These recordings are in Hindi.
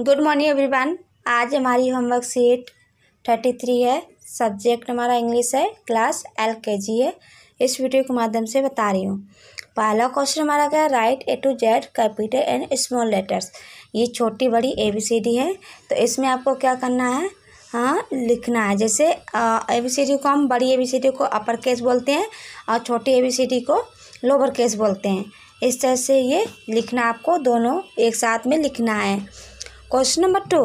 गुड मॉर्निंग एवरीवन आज हमारी होमवर्क सीट थर्टी थ्री है सब्जेक्ट हमारा इंग्लिश है क्लास एल के जी है इस वीडियो के माध्यम से बता रही हूँ पहला क्वेश्चन हमारा क्या है write A to Z capital and small letters ये छोटी बड़ी ए बी सी डी है तो इसमें आपको क्या करना है हाँ लिखना है जैसे ए बी सी डी को हम बड़ी ए बी सी डी को अपर केस बोलते हैं और छोटी ए बी सी डी को लोअर केस बोलते हैं इस तरह से ये लिखना आपको दोनों एक साथ में लिखना है question number two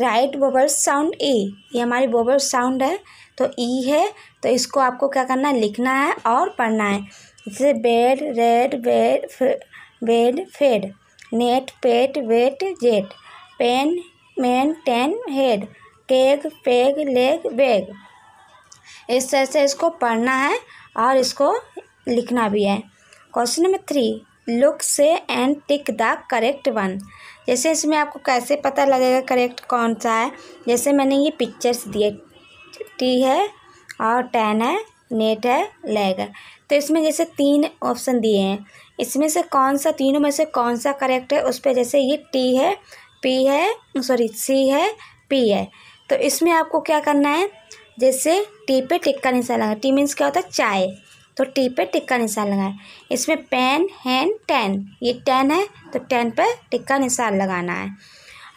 write vowel sound E ये हमारी वोबल साउंड है तो ई है तो इसको आपको क्या करना है लिखना है और पढ़ना है जैसे bed red bed bed fed net pet wet jet pen man ten head keg peg leg beg इस तरह से इसको पढ़ना है और इसको लिखना भी है question number three look see and tick the correct one जैसे इसमें आपको कैसे पता लगेगा करेक्ट कौन सा है जैसे मैंने ये पिक्चर्स दिए टी है और टेन है नेट है लेग है तो इसमें जैसे तीन ऑप्शन दिए हैं इसमें से कौन सा तीनों में से कौन सा करेक्ट है उस पर जैसे ये टी है पी है सॉरी सी है पी है तो इसमें आपको क्या करना है जैसे टी पे टिक का निशान लगा टी मीन्स क्या होता है चाय तो टी पे टिक्का निशान लगाएं इसमें पेन हैन टेन ये टेन है तो टेन पर टिक्का निशान लगाना है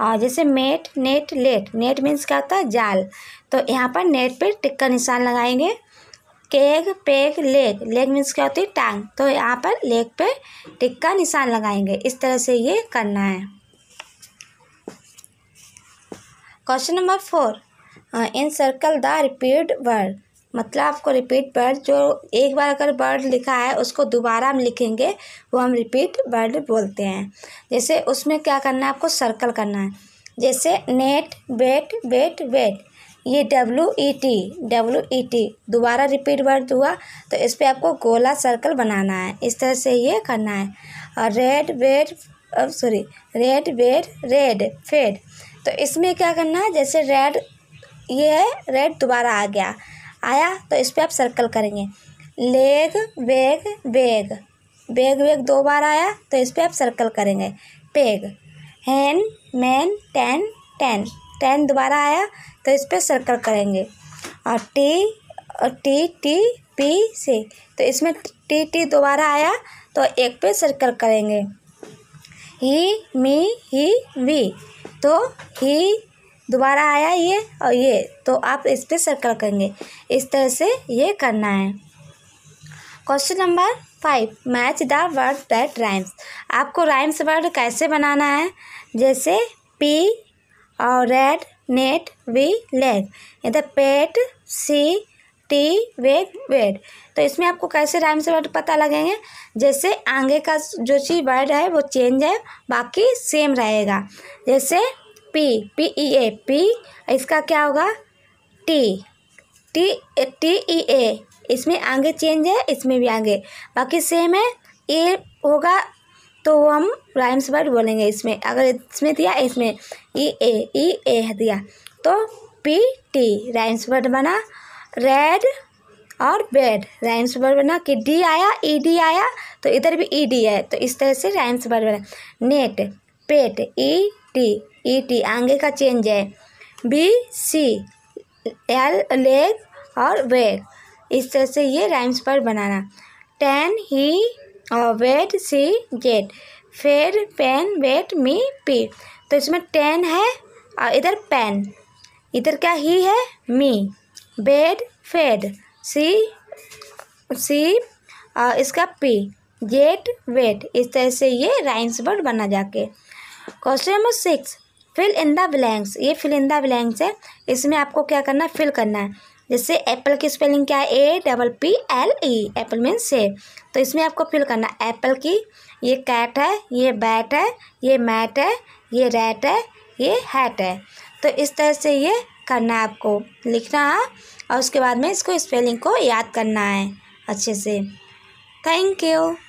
और जैसे met net let net means क्या होता है जाल तो यहाँ पर नेट पे टिक्का निशान लगाएंगे keg peg leg leg means क्या होती है टांग तो यहाँ पर लेग पे टिक्का निशान लगाएंगे इस तरह से ये करना है question number four in circle the repeat word मतलब आपको रिपीट वर्ड जो एक बार अगर वर्ड लिखा है उसको दोबारा हम लिखेंगे वो हम रिपीट वर्ड बोलते हैं जैसे उसमें क्या करना है आपको सर्कल करना है जैसे नेट बेट बेट वेट ये W E T W E T दोबारा रिपीट वर्ड हुआ तो इस पर आपको गोला सर्कल बनाना है इस तरह से ये करना है और red bed sorry red wed red fed तो इसमें क्या करना है जैसे रेड ये है रेड दोबारा आ गया आया तो इस पर आप सर्कल करेंगे लेग वेग वेग बेग वेग दो बार आया तो इस पर आप सर्कल करेंगे peg hen man ten ten ten दोबारा आया तो इस पर सर्कल करेंगे और टी और टी टी पी से तो इसमें टी टी दोबारा आया तो एक पे सर्कल करेंगे ही मी ही वी तो ही दोबारा आया ये और ये तो आप इस पर सर्कल करेंगे इस तरह से ये करना है question number five match the word that rhymes आपको राइम्स वर्ड कैसे बनाना है जैसे पी और रेड नेट वी लेग इधर पेट सी टी वेग वेड तो इसमें आपको कैसे राइम्स वर्ड पता लगेंगे जैसे आगे का जो चीज वर्ड है वो चेंज है बाकी सेम रहेगा जैसे P P E A P इसका क्या होगा T T T E A इसमें आगे चेंज है इसमें भी आगे बाकी सेम है ए होगा तो वो हम राइम्स वर्ड बोलेंगे इसमें अगर इसमें दिया इसमें ई ए ई ए दिया तो पी टी राइम्स वर्ड बना रेड और बेड राइम्स वर्ड बना कि डी आया ई e डी आया तो इधर भी ई e डी है तो इस तरह से राइम्स वर्ड बना net pet E T E e T आगे का चेंज है बी सी एल लेग और वेग इस तरह से ये राइम्स पर बनाना टेन ही और wet C jet fed pen wet me P तो इसमें टेन है और इधर पेन इधर क्या ही है मी बेड फेड सी सी और इसका पी जेट वेट इस तरह से ये राइम्स वर्ड बना जाके question number six fill in the blanks ये फिल इन द ब्लैंक्स है इसमें आपको क्या करना है फिल करना है जैसे एप्पल की स्पेलिंग क्या है A double P L E apple mean से तो इसमें आपको फिल करना है एप्पल की ये कैट है ये बैट है ये मैट है ये रैट है ये हैट है तो इस तरह से ये करना है आपको लिखना है और उसके बाद में इसको स्पेलिंग को याद करना है अच्छे से थैंक यू